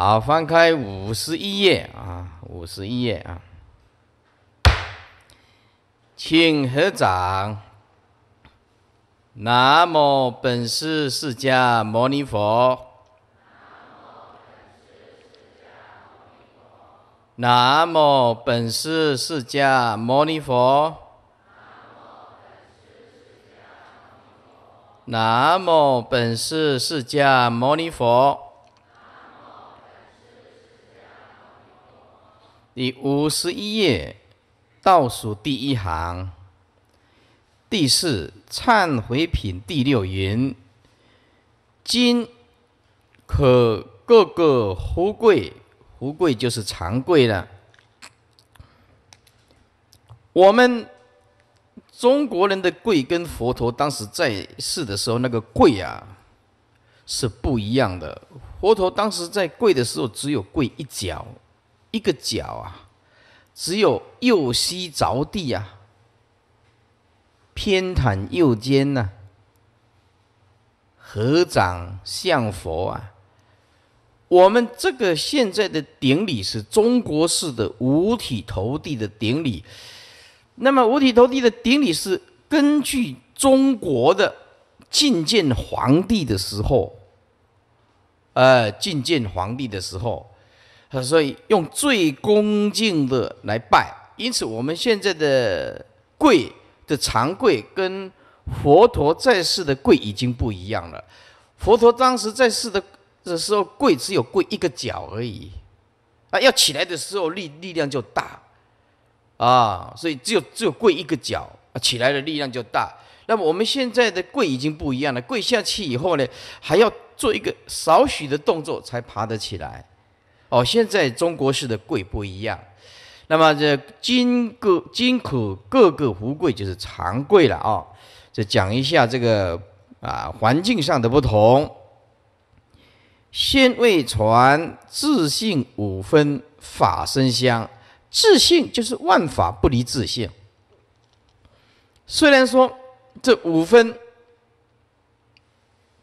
好，翻开五十一页啊，五十一页啊，请合掌。南无本师释迦牟尼佛。南无本师释迦牟尼佛。南无本师释迦牟尼佛。第五十一页，倒数第一行，第四忏悔品第六云：“今可各个福贵，福贵就是长贵了。我们中国人的贵跟佛陀当时在世的时候那个贵啊，是不一样的。佛陀当时在跪的时候，只有跪一脚。”一个脚啊，只有右膝着地啊，偏袒右肩呐，合掌向佛啊。我们这个现在的顶礼是中国式的五体投地的顶礼，那么五体投地的顶礼是根据中国的觐见皇帝的时候，呃，觐见皇帝的时候。他所以用最恭敬的来拜，因此我们现在的跪的长跪跟佛陀在世的跪已经不一样了。佛陀当时在世的的时候跪只有跪一个脚而已，啊，要起来的时候力力量就大，啊，所以只有只有跪一个脚，起来的力量就大。那么我们现在的跪已经不一样了，跪下去以后呢，还要做一个少许的动作才爬得起来。哦，现在中国式的贵不一样，那么这金个金口各个福贵就是常贵了啊。这讲一下这个啊环境上的不同。先为传自信五分法生香，自信就是万法不离自信。虽然说这五分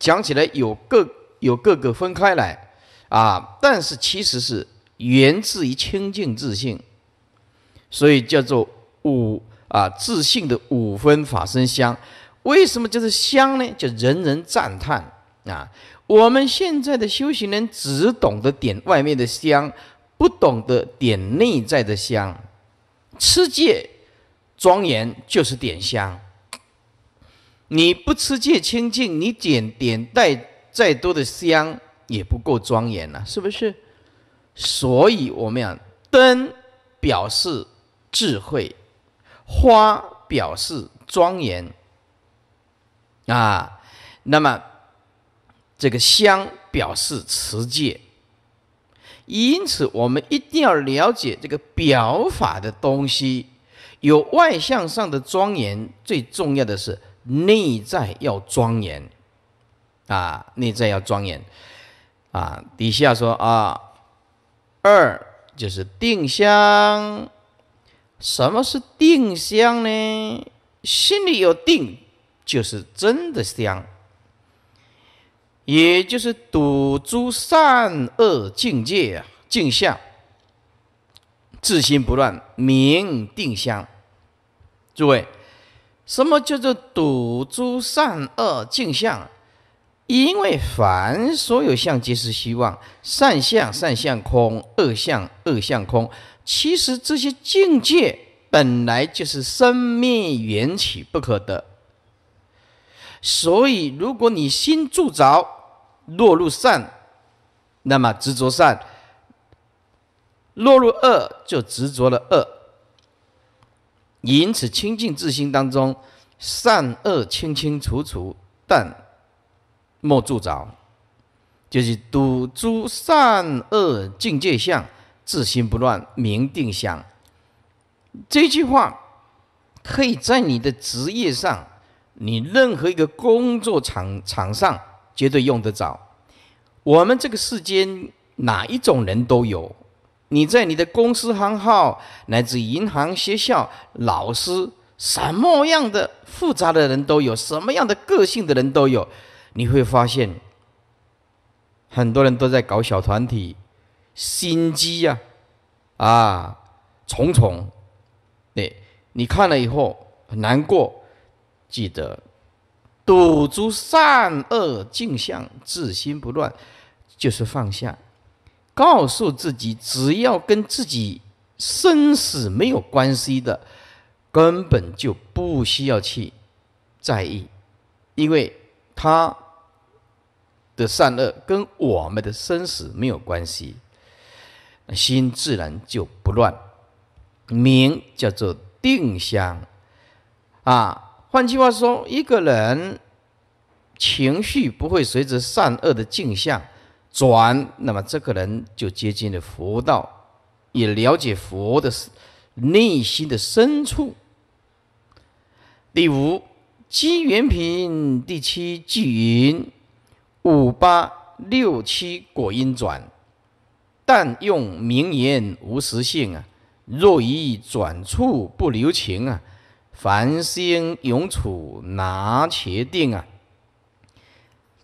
讲起来有各有各个分开来。啊，但是其实是源自于清净自信，所以叫做五啊自信的五分法身香。为什么就是香呢？就人人赞叹啊。我们现在的修行人只懂得点外面的香，不懂得点内在的香。吃戒庄严就是点香。你不吃戒清净，你点点带再多的香。也不够庄严了，是不是？所以，我们讲灯表示智慧，花表示庄严啊。那么，这个香表示持戒。因此，我们一定要了解这个表法的东西。有外向上的庄严，最重要的是内在要庄严啊，内在要庄严。啊，底下说啊，二就是定相。什么是定相呢？心里有定，就是真的相，也就是堵诸善恶境界、啊，镜像，自心不乱，明定相。诸位，什么叫做堵诸善恶镜像？因为凡所有相，皆是希望，善相善相空，恶相恶相空。其实这些境界本来就是生命缘起不可得。所以，如果你心住着落入善，那么执着善；落入恶，就执着了恶。因此，清净自心当中，善恶清清楚楚，但。莫著着，就是赌诸善恶境界相，自心不乱，明定相。这句话可以在你的职业上，你任何一个工作场场上绝对用得着。我们这个世间哪一种人都有，你在你的公司行号，乃至银行、学校、老师，什么样的复杂的人都有，什么样的个性的人都有。你会发现，很多人都在搞小团体，心机呀，啊，重重，对，你看了以后很难过。记得堵住善恶镜像，自心不乱，就是放下。告诉自己，只要跟自己生死没有关系的，根本就不需要去在意，因为他。的善恶跟我们的生死没有关系，心自然就不乱，名叫做定相。啊，换句话说，一个人情绪不会随着善恶的镜像转，那么这个人就接近了佛道，也了解佛的内心的深处。第五，金元品；第七，季云。五八六七果因转，但用名言无实性啊！若以转处不留情啊，凡心永处拿且定啊？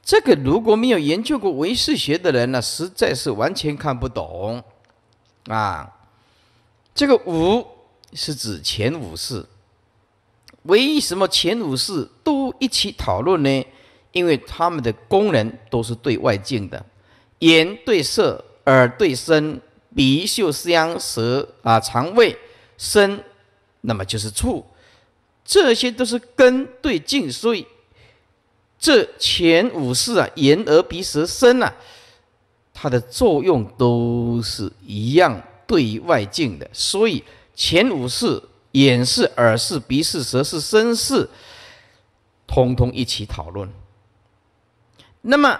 这个如果没有研究过唯识学的人呢，实在是完全看不懂啊！这个五是指前五识，为什么前五世都一起讨论呢？因为他们的功能都是对外境的，眼对色，耳对声，鼻嗅香，舌啊肠胃，身，那么就是触，这些都是根对境，所以这前五式啊，眼、耳、鼻、舌、身啊，它的作用都是一样对外境的，所以前五式，眼是，耳是，鼻是，舌是，身是，通通一起讨论。那么，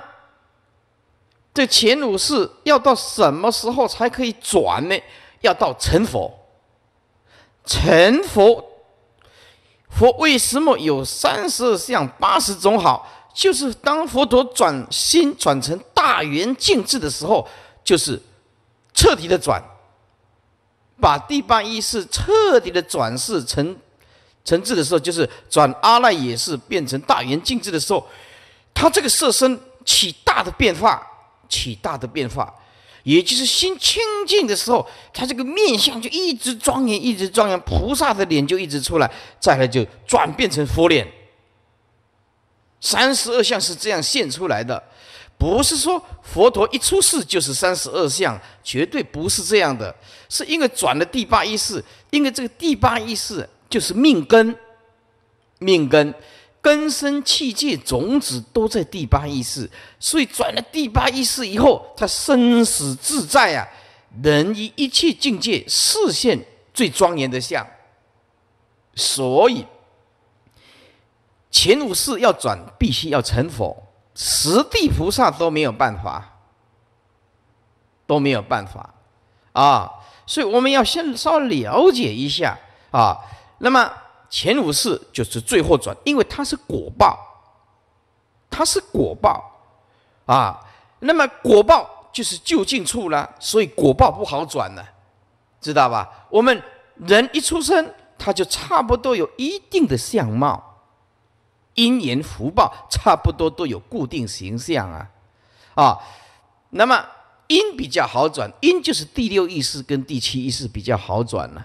这前五世要到什么时候才可以转呢？要到成佛。成佛，佛为什么有三十相、八十种好？就是当佛陀转心转成大圆净智的时候，就是彻底的转，把第八意识彻底的转世成成智的时候，就是转阿赖耶识变成大圆净智的时候。他这个色身起大的变化，起大的变化，也就是心清净的时候，他这个面相就一直庄严，一直庄严，菩萨的脸就一直出来，再来就转变成佛脸。三十二相是这样现出来的，不是说佛陀一出世就是三十二相，绝对不是这样的，是因为转了第八意识，因为这个第八意识就是命根，命根。根生器界种子都在第八意识，所以转了第八意识以后，他生死自在啊，能以一切境界视现最庄严的相。所以前五世要转，必须要成佛，十地菩萨都没有办法，都没有办法啊！所以我们要先稍了解一下啊，那么。前五世就是最后转，因为它是果报，它是果报啊。那么果报就是就近处了，所以果报不好转呢，知道吧？我们人一出生，他就差不多有一定的相貌、因缘、福报，差不多都有固定形象啊。啊，那么因比较好转，因就是第六意识跟第七意识比较好转呢。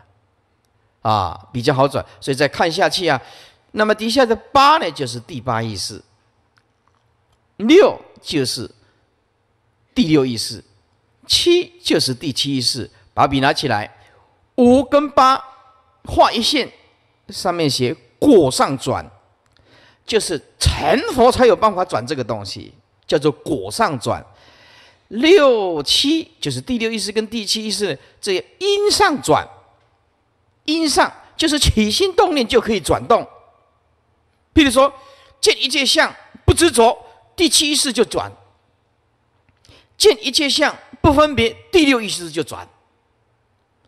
啊，比较好转，所以再看下去啊。那么底下的八呢，就是第八意识；六就是第六意识；七就是第七意识。把笔拿起来，五跟八画一线，上面写“果上转”，就是成佛才有办法转这个东西，叫做“果上转”。六七就是第六意识跟第七意识，这“个因上转”。因上就是起心动念就可以转动，譬如说见一切相不执着，第七意识就转；见一切相不分别，第六意识就转。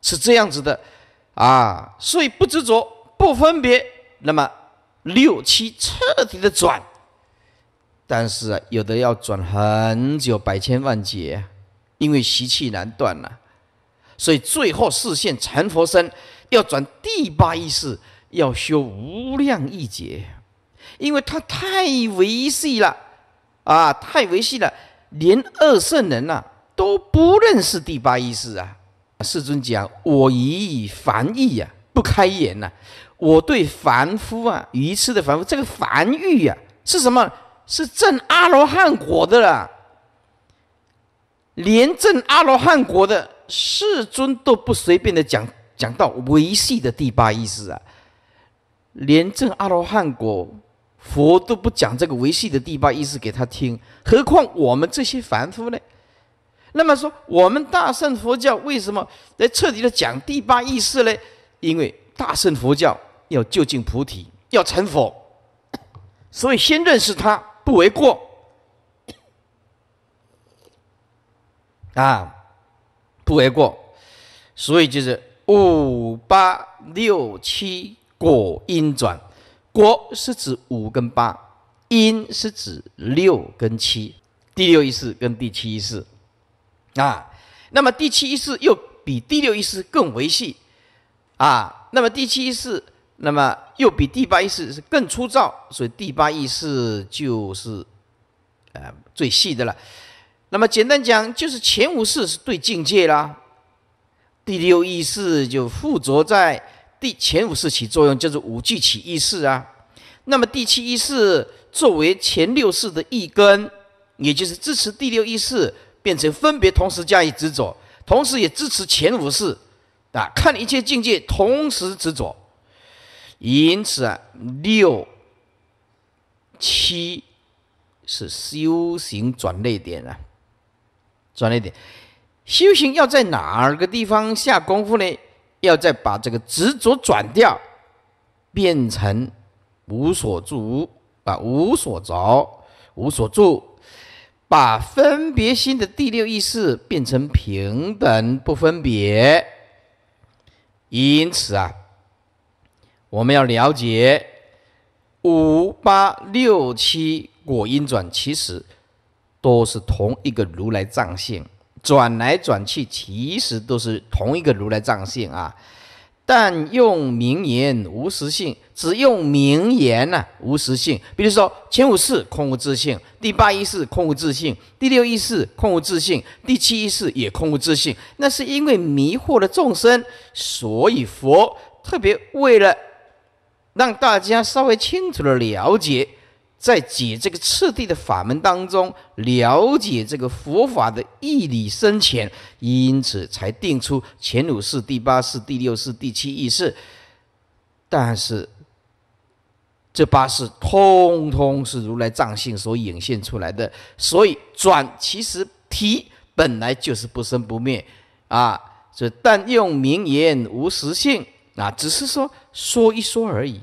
是这样子的，啊，所以不执着、不分别，那么六七彻底的转。但是啊，有的要转很久，百千万劫，因为习气难断了，所以最后视线成佛身。要转第八意识，要修无量义劫，因为他太维系了啊，太维系了，连二圣人呐都不认识第八意识啊。世尊讲：“我以凡意呀，不开眼呐！我对凡夫啊，愚痴的凡夫，这个凡欲呀，是什么？是证阿罗汉果的啦。连证阿罗汉果的世尊都不随便的讲。”讲到维系的第八意识啊，连正阿罗汉果佛都不讲这个维系的第八意识给他听，何况我们这些凡夫呢？那么说，我们大圣佛教为什么来彻底的讲第八意识呢？因为大圣佛教要就近菩提，要成佛，所以先认识他不为过啊，不为过。所以就是。五八六七果因转，果是指五跟八，因是指六跟七，第六意识跟第七意识啊，那么第七意识又比第六意识更维细，啊，那么第七意识，那么又比第八意识是更粗糙，所以第八意识就是，呃，最细的了。那么简单讲，就是前五世是对境界啦。第六意识就附着在第前五识起作用，就是五俱起意识啊。那么第七意识作为前六识的一根，也就是支持第六意识变成分别同时加以执着，同时也支持前五识啊，看一切境界同时执着。因此啊，六七是修行转捩点啊，转捩点。修行要在哪个地方下功夫呢？要再把这个执着转掉，变成无所住、啊无所着、无所住，把分别心的第六意识变成平等不分别。因此啊，我们要了解五八六七果因转，其实都是同一个如来藏性。转来转去，其实都是同一个如来藏性啊。但用名言无实性，只用名言呢无实性。比如说前五世空无自性，第八一世空无自性，第六一世空无自性，第七一世也空无自性。那是因为迷惑了众生，所以佛特别为了让大家稍微清楚的了解。在解这个次第的法门当中，了解这个佛法的义理深浅，因此才定出前五世、第八世、第六世、第七义识。但是这八世通通是如来藏性所显现出来的，所以转其实体本来就是不生不灭啊，这但用名言无实性啊，只是说说一说而已。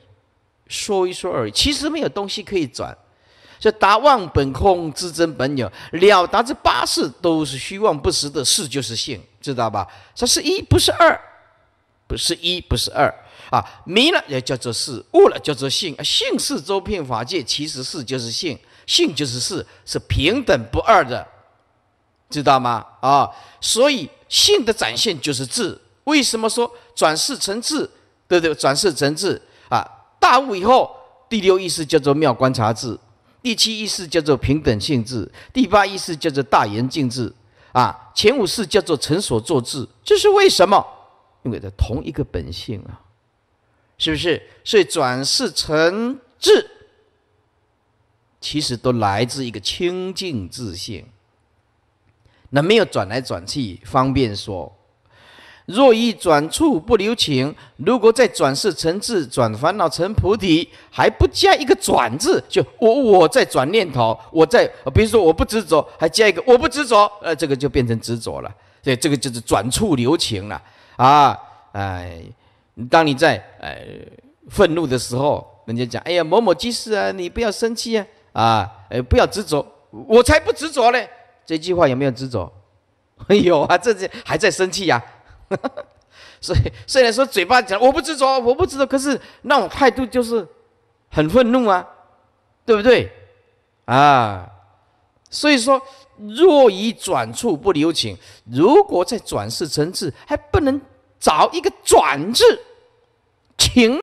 说一说而已，其实没有东西可以转。这达万本空，自真本有了达这八事都是虚妄不实的事，就是性，知道吧？它是一，不是二；不是一，不是二啊！迷了也叫做是，悟了叫做性。性是周遍法界，其实是就是性，性就是事，是平等不二的，知道吗？啊，所以性的展现就是智。为什么说转世成智？对对，转世成智。大悟以后，第六意识叫做妙观察智，第七意识叫做平等性智，第八意识叫做大圆净智。啊，前五识叫做成所作智。这是为什么？因为它同一个本性啊，是不是？所以转世成智，其实都来自一个清净自性。那没有转来转去，方便说。若一转处不留情，如果再转世成智，转烦恼成菩提，还不加一个转字，就我我在转念头，我在比如说我不执着，还加一个我不执着，呃，这个就变成执着了。对，这个就是转处留情了啊！哎，当你在呃愤怒的时候，人家讲，哎呀，某某居士啊，你不要生气呀，啊，呃，不要执着，我才不执着嘞。这句话有没有执着？有啊，这这还在生气呀？所以，虽然说嘴巴讲我不执着，我不执着，可是那种态度就是很愤怒啊，对不对？啊，所以说，若以转处不留情，如果在转世层次还不能找一个转字情。